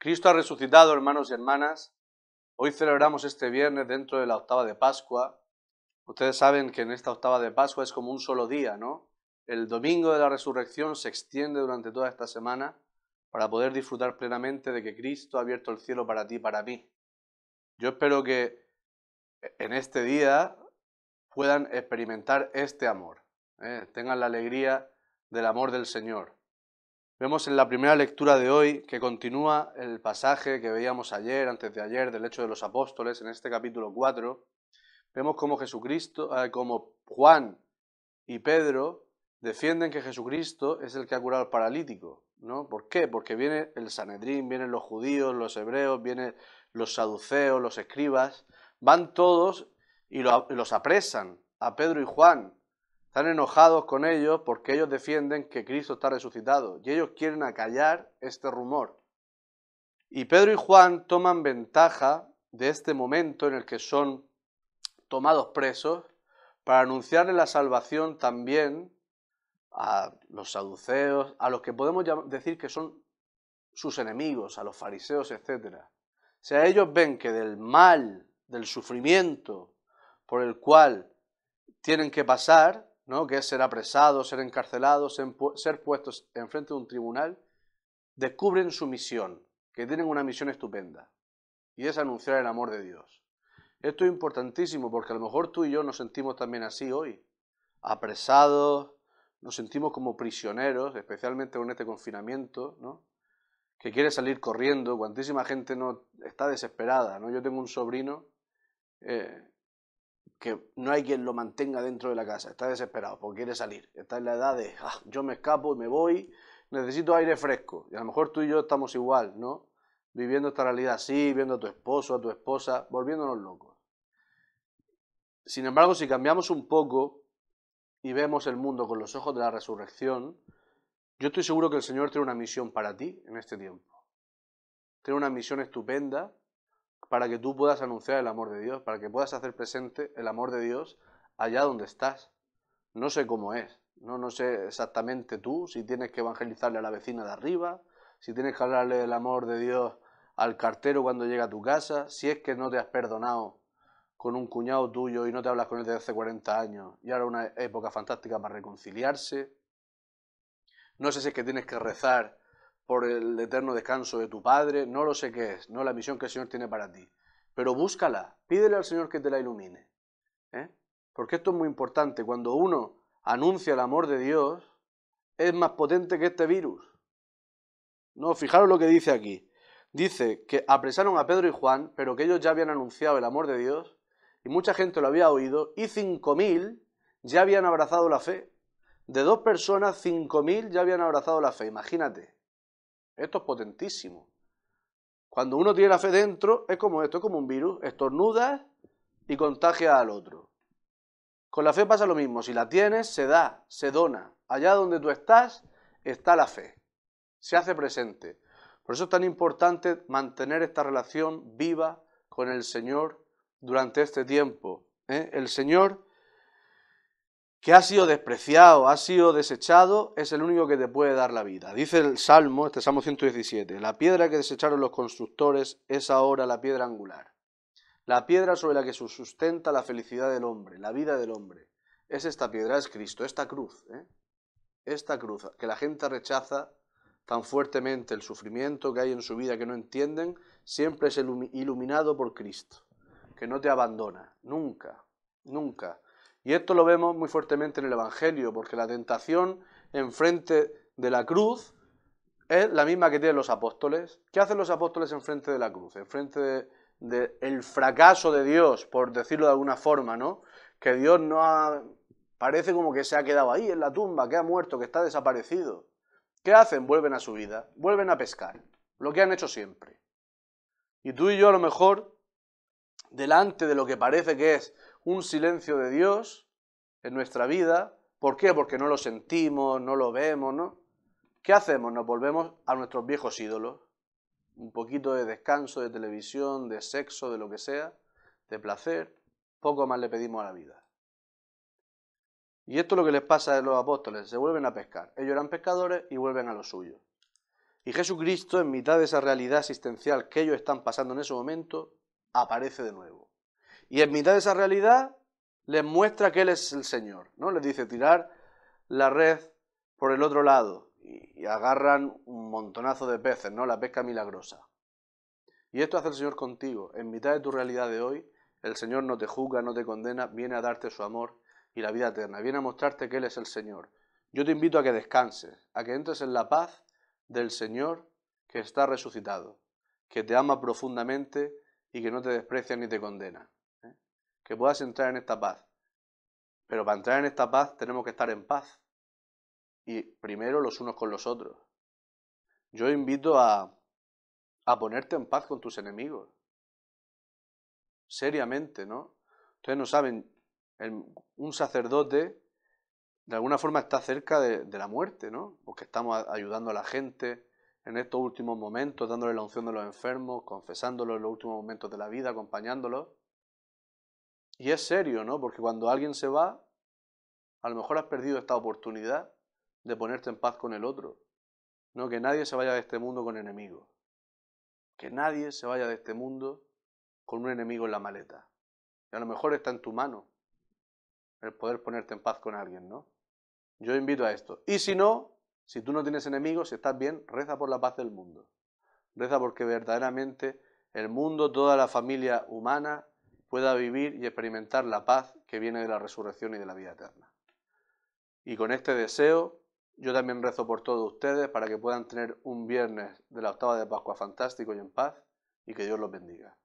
Cristo ha resucitado, hermanos y hermanas. Hoy celebramos este viernes dentro de la octava de Pascua. Ustedes saben que en esta octava de Pascua es como un solo día, ¿no? El domingo de la resurrección se extiende durante toda esta semana para poder disfrutar plenamente de que Cristo ha abierto el cielo para ti y para mí. Yo espero que en este día puedan experimentar este amor, ¿eh? tengan la alegría del amor del Señor. Vemos en la primera lectura de hoy que continúa el pasaje que veíamos ayer, antes de ayer, del hecho de los apóstoles, en este capítulo 4. Vemos como Jesucristo, eh, como Juan y Pedro defienden que Jesucristo es el que ha curado al paralítico, ¿no? ¿Por qué? Porque viene el Sanedrín, vienen los judíos, los hebreos, vienen los saduceos, los escribas, van todos y los apresan a Pedro y Juan están enojados con ellos porque ellos defienden que Cristo está resucitado y ellos quieren acallar este rumor. Y Pedro y Juan toman ventaja de este momento en el que son tomados presos para anunciarle la salvación también a los saduceos, a los que podemos decir que son sus enemigos, a los fariseos, etc. O sea, ellos ven que del mal, del sufrimiento por el cual tienen que pasar, ¿no? que es ser apresados, ser encarcelados, ser, puestos puestos enfrente de un tribunal, descubren su misión, que tienen una misión estupenda, y es anunciar el amor de Dios. Esto es importantísimo porque a lo mejor tú y yo nos sentimos también así hoy, apresados, nos sentimos como prisioneros, especialmente con este confinamiento, ¿no? que quiere salir corriendo, cuantísima gente no está desesperada. ¿no? Yo tengo un sobrino eh, que no hay quien lo mantenga dentro de la casa, está desesperado porque quiere salir, está en la edad de ah, yo me escapo y me voy, necesito aire fresco. Y a lo mejor tú y yo estamos igual, ¿no? Viviendo esta realidad así, viendo a tu esposo, a tu esposa, volviéndonos locos. Sin embargo, si cambiamos un poco y vemos el mundo con los ojos de la resurrección, yo estoy seguro que el Señor tiene una misión para ti en este tiempo. Tiene una misión estupenda para que tú puedas anunciar el amor de Dios, para que puedas hacer presente el amor de Dios allá donde estás. No sé cómo es, no, no sé exactamente tú si tienes que evangelizarle a la vecina de arriba, si tienes que hablarle del amor de Dios al cartero cuando llega a tu casa, si es que no te has perdonado con un cuñado tuyo y no te hablas con él desde hace 40 años y ahora una época fantástica para reconciliarse. No sé si es que tienes que rezar por el eterno descanso de tu Padre, no lo sé qué es, no la misión que el Señor tiene para ti, pero búscala, pídele al Señor que te la ilumine. ¿eh? Porque esto es muy importante, cuando uno anuncia el amor de Dios, es más potente que este virus. No, fijaros lo que dice aquí. Dice que apresaron a Pedro y Juan, pero que ellos ya habían anunciado el amor de Dios, y mucha gente lo había oído, y cinco ya habían abrazado la fe. De dos personas, cinco ya habían abrazado la fe, imagínate. Esto es potentísimo. Cuando uno tiene la fe dentro, es como esto, es como un virus. estornuda y contagia al otro. Con la fe pasa lo mismo. Si la tienes, se da, se dona. Allá donde tú estás, está la fe. Se hace presente. Por eso es tan importante mantener esta relación viva con el Señor durante este tiempo. ¿eh? El Señor que ha sido despreciado, ha sido desechado, es el único que te puede dar la vida. Dice el Salmo, este Salmo 117, la piedra que desecharon los constructores es ahora la piedra angular, la piedra sobre la que se sustenta la felicidad del hombre, la vida del hombre. Es esta piedra, es Cristo, esta cruz, ¿eh? esta cruz, que la gente rechaza tan fuertemente, el sufrimiento que hay en su vida que no entienden, siempre es iluminado por Cristo, que no te abandona, nunca, nunca. Y esto lo vemos muy fuertemente en el Evangelio, porque la tentación enfrente de la cruz es la misma que tienen los apóstoles. ¿Qué hacen los apóstoles enfrente de la cruz? Enfrente del fracaso de Dios, por decirlo de alguna forma, ¿no? Que Dios no ha... Parece como que se ha quedado ahí en la tumba, que ha muerto, que está desaparecido. ¿Qué hacen? Vuelven a su vida, vuelven a pescar, lo que han hecho siempre. Y tú y yo a lo mejor, delante de lo que parece que es un silencio de Dios en nuestra vida. ¿Por qué? Porque no lo sentimos, no lo vemos, ¿no? ¿Qué hacemos? Nos volvemos a nuestros viejos ídolos. Un poquito de descanso, de televisión, de sexo, de lo que sea, de placer. Poco más le pedimos a la vida. Y esto es lo que les pasa a los apóstoles, se vuelven a pescar. Ellos eran pescadores y vuelven a lo suyo. Y Jesucristo, en mitad de esa realidad existencial que ellos están pasando en ese momento, aparece de nuevo. Y en mitad de esa realidad les muestra que Él es el Señor, ¿no? Les dice tirar la red por el otro lado y, agarran un montonazo de peces, ¿no? La pesca milagrosa. Y esto hace el Señor contigo. En mitad de tu realidad de hoy, el Señor no te juzga, no te condena, viene a darte su amor y la vida eterna, viene a mostrarte que Él es el Señor. Yo te invito a que descanses, a que entres en la paz del Señor que está resucitado, que te ama profundamente y que no te desprecia ni te condena que puedas entrar en esta paz. Pero para entrar en esta paz tenemos que estar en paz. Y primero los unos con los otros. Yo invito a, a ponerte en paz con tus enemigos. Seriamente, ¿no? Ustedes no saben, un sacerdote de alguna forma está cerca de, de, la muerte, ¿no? Porque estamos ayudando a la gente en estos últimos momentos, dándole la unción de los enfermos, confesándolos en los últimos momentos de la vida, acompañándolos. Y es serio, ¿no? Porque cuando alguien se va, a lo mejor has perdido esta oportunidad de ponerte en paz con el otro. No, que nadie se vaya de este mundo con enemigos. Que nadie se vaya de este mundo con un enemigo en la maleta. Y a lo mejor está en tu mano el poder ponerte en paz con alguien, ¿no? Yo invito a esto. Y si no, si tú no tienes enemigos, si estás bien, reza por la paz del mundo. Reza porque verdaderamente el mundo, toda la familia humana, pueda vivir y experimentar la paz que viene de la resurrección y de la vida eterna. Y con este deseo, yo también rezo por todos ustedes para que puedan tener un viernes de la octava de Pascua fantástico y en paz, y que Dios los bendiga.